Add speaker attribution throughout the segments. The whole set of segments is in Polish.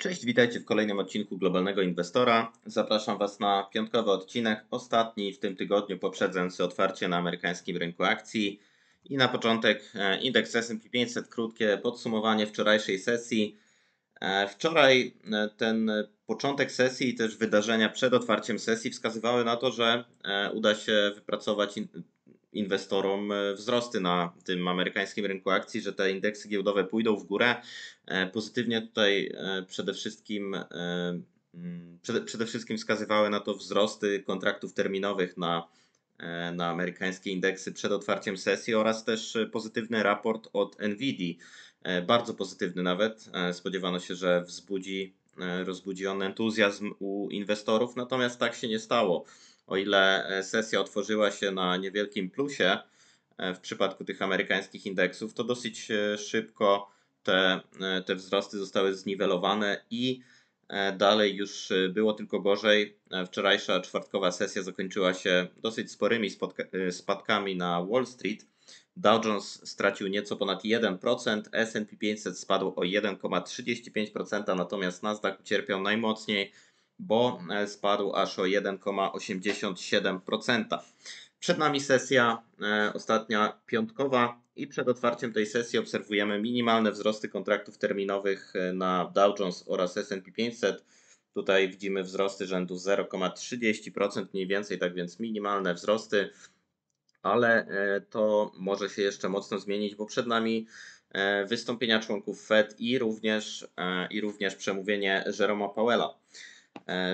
Speaker 1: Cześć, witajcie w kolejnym odcinku Globalnego Inwestora. Zapraszam Was na piątkowy odcinek, ostatni w tym tygodniu poprzedzający otwarcie na amerykańskim rynku akcji. I na początek e, indeks S&P 500, krótkie podsumowanie wczorajszej sesji. E, wczoraj e, ten początek sesji i też wydarzenia przed otwarciem sesji wskazywały na to, że uda się wypracować inwestorom e, wzrosty na tym amerykańskim rynku akcji, że te indeksy giełdowe pójdą w górę. E, pozytywnie tutaj e, przede wszystkim mm, przede, wszystkim wskazywały na to wzrosty kontraktów terminowych na, na amerykańskie indeksy przed otwarciem sesji oraz też pozytywny raport od Nvidia, bardzo pozytywny nawet. Spodziewano się, że wzbudzi, rozbudzi on entuzjazm u inwestorów, natomiast tak się nie stało o ile e, sesja otworzyła się na niewielkim plusie e, w przypadku tych amerykańskich indeksów, to dosyć e, szybko te, te wzrosty zostały zniwelowane i dalej już było tylko gorzej. Wczorajsza czwartkowa sesja zakończyła się dosyć sporymi spadkami na Wall Street. Dow Jones stracił nieco ponad 1%, SP 500 spadł o 1,35%, natomiast Nasdaq cierpiał najmocniej bo e, spadł aż o 1,87%. Przed nami sesja e, ostatnia piątkowa i przed otwarciem tej sesji obserwujemy minimalne wzrosty kontraktów terminowych e, na Dow Jones oraz S&P 500. Tutaj widzimy wzrosty rzędu 0,30% mniej więcej, tak więc minimalne wzrosty, ale to może się jeszcze mocno zmienić, bo przed nami wystąpienia członków Fed i również, i również przemówienie Jeroma Powella.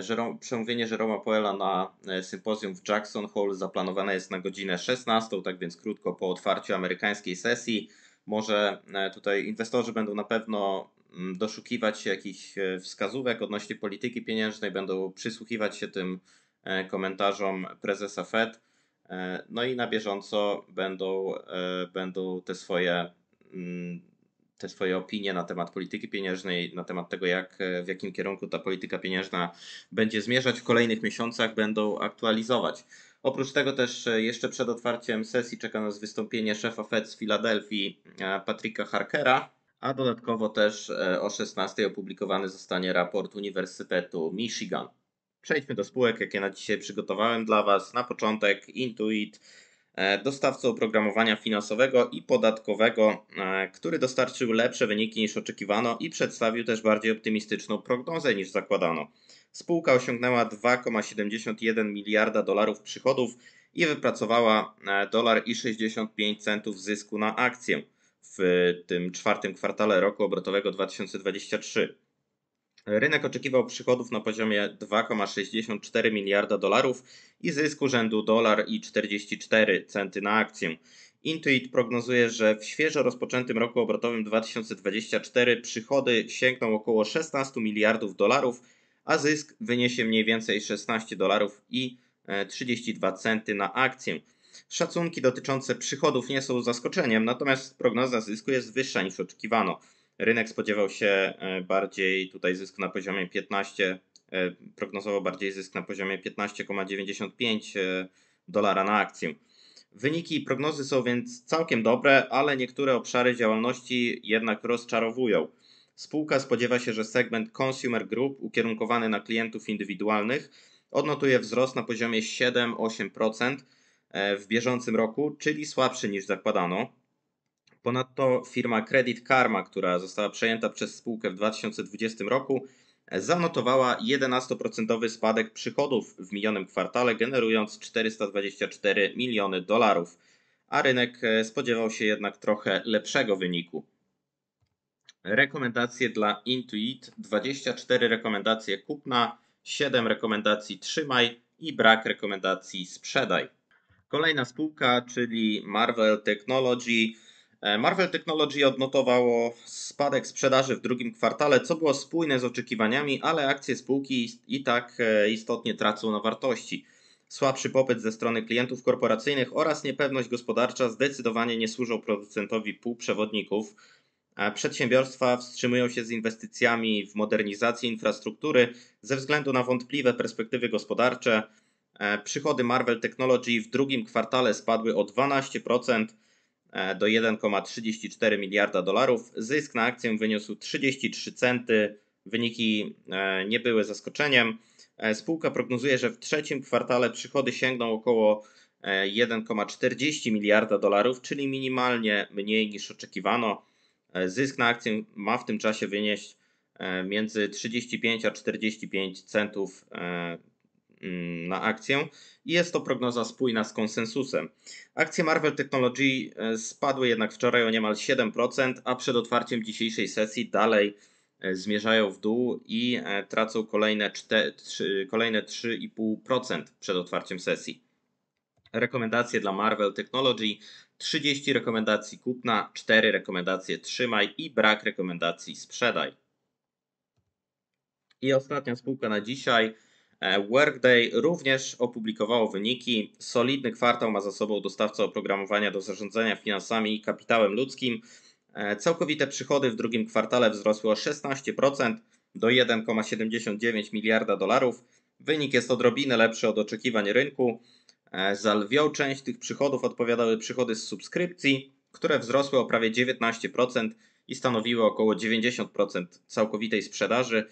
Speaker 1: Żerom, e, przemówienie Jeroma Poela na e, sympozjum w Jackson Hole zaplanowane jest na godzinę 16, tak więc krótko po otwarciu amerykańskiej sesji. Może e, tutaj inwestorzy będą na pewno mm, doszukiwać się jakichś wskazówek odnośnie polityki pieniężnej, będą przysłuchiwać się tym komentarzom prezesa Fed. No i na bieżąco będą, będą te swoje mm, te swoje opinie na temat polityki pieniężnej, na temat tego, jak, e, w jakim kierunku ta polityka pieniężna będzie zmierzać w kolejnych miesiącach, będą aktualizować. Oprócz tego też e, jeszcze przed otwarciem sesji czeka nas wystąpienie szefa Fed z Filadelfii e, Patryka Harkera, a dodatkowo też o 16 opublikowany zostanie raport Uniwersytetu Michigan. Przejdźmy do spółek, jakie na dzisiaj przygotowałem dla Was. Na początek Intuit, E, dostawcą oprogramowania finansowego i podatkowego, e, który dostarczył lepsze wyniki niż oczekiwano i przedstawił też bardziej optymistyczną prognozę niż zakładano. Spółka osiągnęła 2,71 miliarda dolarów przychodów i wypracowała e, dolar i 65 centów zysku na akcję w tym czwartym kwartale roku obrotowego 2023. Rynek oczekiwał przychodów na poziomie 2,64 miliarda dolarów i zysku rzędu dolar i 44 centy na akcję. Intuit prognozuje, że w świeżo rozpoczętym roku obrotowym 2024 przychody sięgną około 16 miliardów dolarów, a zysk wyniesie mniej więcej 16 dolarów i 32 e, centy na akcję. Szacunki dotyczące przychodów nie są zaskoczeniem, natomiast prognoza zysku jest wyższa niż oczekiwano. Rynek spodziewał się e, bardziej tutaj zysk na poziomie 15, e, prognozował bardziej zysk na poziomie 15,95 e, dolara na akcję. Wyniki i prognozy są więc całkiem dobre, ale niektóre obszary działalności jednak rozczarowują. Spółka spodziewa się, że segment Consumer Group ukierunkowany na klientów indywidualnych odnotuje wzrost na poziomie 7-8% w bieżącym roku, czyli słabszy niż zakładano. Ponadto firma Credit Karma, która została przejęta przez spółkę w 2020 roku, zanotowała 11% spadek przychodów w minionym kwartale, generując 424 miliony dolarów, a rynek e, spodziewał się jednak trochę lepszego wyniku. Rekomendacje dla Intuit: 24 rekomendacje kupna, 7 rekomendacji trzymaj i brak rekomendacji sprzedaj. Kolejna spółka, czyli Marvel Technology E, Marvel Technology odnotowało spadek sprzedaży w drugim kwartale, co było spójne z oczekiwaniami, ale akcje spółki i tak e, istotnie tracą na wartości. Słabszy popyt ze strony klientów korporacyjnych oraz niepewność gospodarcza zdecydowanie nie służą producentowi półprzewodników. E, przedsiębiorstwa wstrzymują się z inwestycjami w modernizację infrastruktury ze względu na wątpliwe perspektywy gospodarcze. Przychody Marvel Technology w drugim kwartale spadły o 12%. E, do 1,34 miliarda dolarów. Zysk na akcję wyniósł 33 centy. Wyniki e, nie były zaskoczeniem. E, spółka prognozuje, że w trzecim kwartale przychody sięgną około 1,40 miliarda dolarów, czyli minimalnie mniej niż oczekiwano. Zysk na akcję ma w tym czasie wynieść między 35 a 45 centów Mm, na akcję i jest to prognoza spójna z konsensusem. Akcje Marvel Technology e, spadły jednak wczoraj o niemal 7%, a przed otwarciem dzisiejszej sesji dalej e, zmierzają w dół i e, tracą kolejne, kolejne 3,5% przed otwarciem sesji. Rekomendacje dla Marvel Technology 30 rekomendacji kupna, 4 rekomendacje trzymaj i brak rekomendacji sprzedaj. I ostatnia spółka na dzisiaj E, Workday również opublikowało wyniki. Solidny kwartał ma za sobą dostawca oprogramowania do zarządzania finansami i kapitałem ludzkim. E, całkowite przychody w drugim kwartale wzrosły o 16% do 1,79 miliarda dolarów. Wynik jest odrobinę lepszy od oczekiwań rynku. E, za lwią część tych przychodów odpowiadały przychody z subskrypcji, które wzrosły o prawie 19% i stanowiły około 90% całkowitej sprzedaży.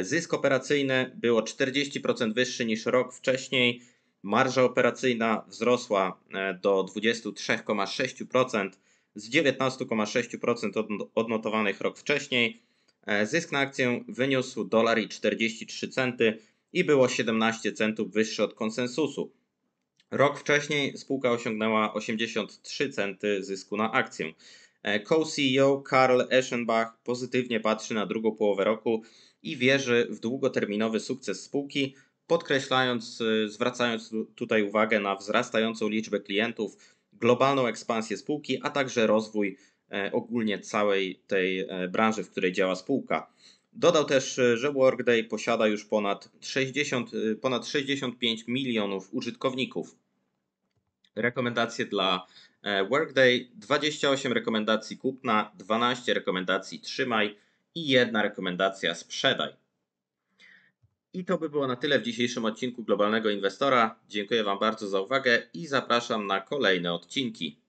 Speaker 1: Zysk operacyjny było 40% wyższy niż rok wcześniej. Marża operacyjna wzrosła e, do 23,6% z 19,6% odnotowanych rok wcześniej. E, zysk na akcję wyniósł dolar 43 centy i było 17 centów wyższy od konsensusu. Rok wcześniej spółka osiągnęła 83 centy zysku na akcję. E, Co-CEO Karl Eschenbach pozytywnie patrzy na drugą połowę roku i wierzy w długoterminowy sukces spółki, podkreślając, e, zwracając tutaj uwagę na wzrastającą liczbę klientów, globalną ekspansję spółki, a także rozwój e, ogólnie całej tej branży, w której działa spółka. Dodał też, że Workday posiada już ponad, 60, ponad 65 milionów użytkowników. Rekomendacje dla E, Workday 28 rekomendacji kupna, 12 rekomendacji trzymaj i jedna rekomendacja sprzedaj. I to by było na tyle w dzisiejszym odcinku Globalnego Inwestora. Dziękuję Wam bardzo za uwagę i zapraszam na kolejne odcinki.